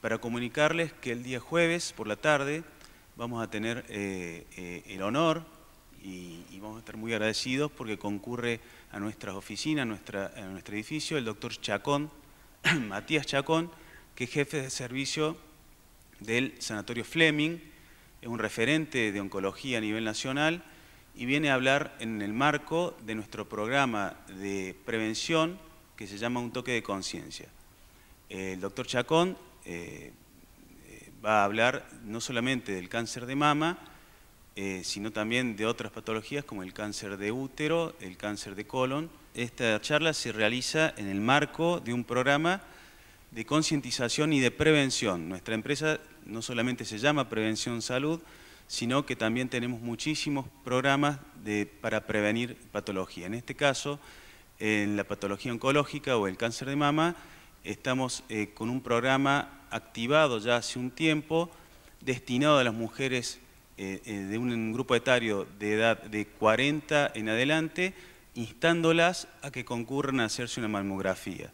para comunicarles que el día jueves por la tarde vamos a tener eh, eh, el honor y, vamos a estar muy agradecidos porque concurre a nuestras oficinas, nuestra, a nuestro edificio, el doctor Chacón, Matías Chacón, que es jefe de servicio del Sanatorio Fleming, es un referente de oncología a nivel nacional y viene a hablar en el marco de nuestro programa de prevención que se llama Un toque de conciencia. El doctor Chacón eh, va a hablar no solamente del cáncer de mama, eh, sino también de otras patologías como el cáncer de útero, el cáncer de colon. Esta charla se realiza en el marco de un programa de concientización y de prevención. Nuestra empresa no solamente se llama Prevención Salud, sino que también tenemos muchísimos programas para prevenir patología. En este caso, en la patología oncológica o el cáncer de mama, estamos eh, con un programa activado ya hace un tiempo destinado a las mujeres eh, eh, de un grupo etario de edad de 40 en adelante, instándolas a que concurran a hacerse una mamografía,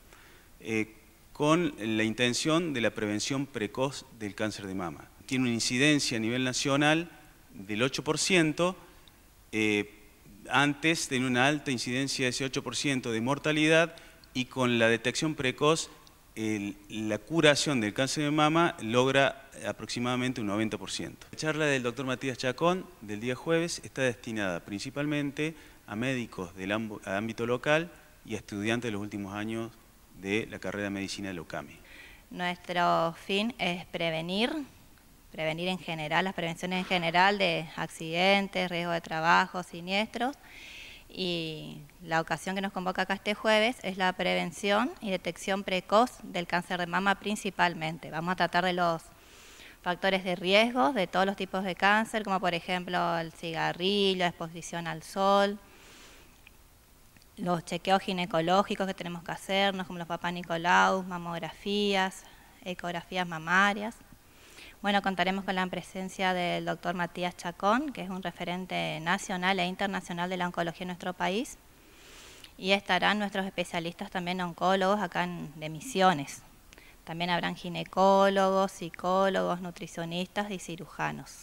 con la intención de la prevención precoz del cáncer de mama. Tiene una incidencia a nivel nacional del 8%, antes tenía una alta incidencia de ese 8% de mortalidad y con la detección precoz la curación del cáncer de mama logra aproximadamente un 90%. La charla del doctor Matías Chacón del día jueves está destinada principalmente a médicos del ámbito local y a estudiantes de los últimos años de la carrera de medicina de Locami. Nuestro fin es prevenir, prevenir en general, las prevenciones en general de accidentes, riesgo de trabajo, siniestros y la ocasión que nos convoca acá este jueves es la prevención y detección precoz del cáncer de mama principalmente. Vamos a tratar de los factores de riesgo de todos los tipos de cáncer, como por ejemplo el cigarrillo, la exposición al sol, los chequeos ginecológicos que tenemos que hacernos, como los papás Nicolau, mamografías, ecografías mamarias. Bueno, contaremos con la presencia del doctor Matías Chacón, que es un referente nacional e internacional de la oncología en nuestro país. Y estarán nuestros especialistas también oncólogos acá en, de Misiones. También habrán ginecólogos, psicólogos, nutricionistas y cirujanos.